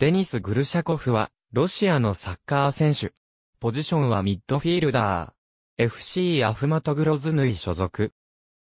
デニス・グルシャコフは、ロシアのサッカー選手。ポジションはミッドフィールダー。FC アフマトグロズヌイ所属。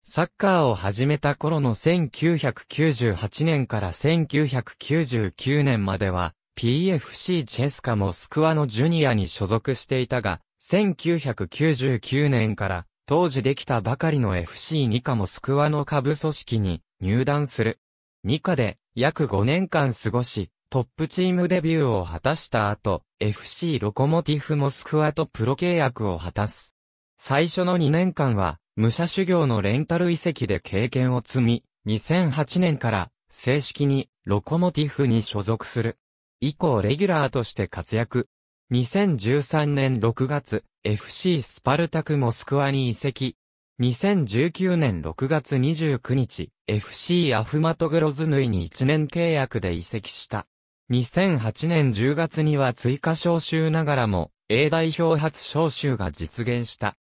サッカーを始めた頃の1998年から1999年までは、PFC チェスカモスクワのジュニアに所属していたが、1999年から当時できたばかりの FC ニカモスクワの下部組織に入団する。ニカで約5年間過ごし、トップチームデビューを果たした後、FC ロコモティフモスクワとプロ契約を果たす。最初の2年間は、武者修行のレンタル遺跡で経験を積み、2008年から正式にロコモティフに所属する。以降レギュラーとして活躍。2013年6月、FC スパルタクモスクワに移籍。2019年6月29日、FC アフマトグロズヌイに1年契約で移籍した。2008年10月には追加招集ながらも、A 代表初招集が実現した。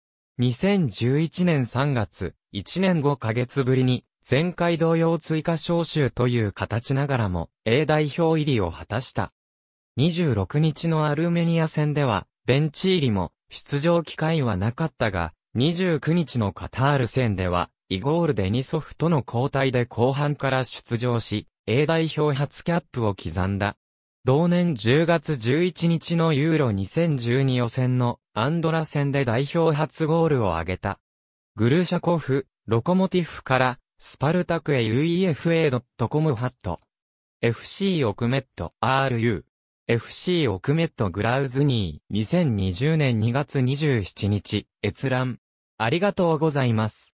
2011年3月、1年5ヶ月ぶりに、前回同様追加招集という形ながらも、A 代表入りを果たした。26日のアルメニア戦では、ベンチ入りも、出場機会はなかったが、29日のカタール戦では、イゴールデニソフとの交代で後半から出場し、A 代表初キャップを刻んだ。同年10月11日のユーロ2012予選のアンドラ戦で代表初ゴールを挙げた。グルシャコフ、ロコモティフからスパルタクへ UEFA.com ハット。FC オクメット RU。FC オクメットグラウズニー2020年2月27日閲覧。ありがとうございます。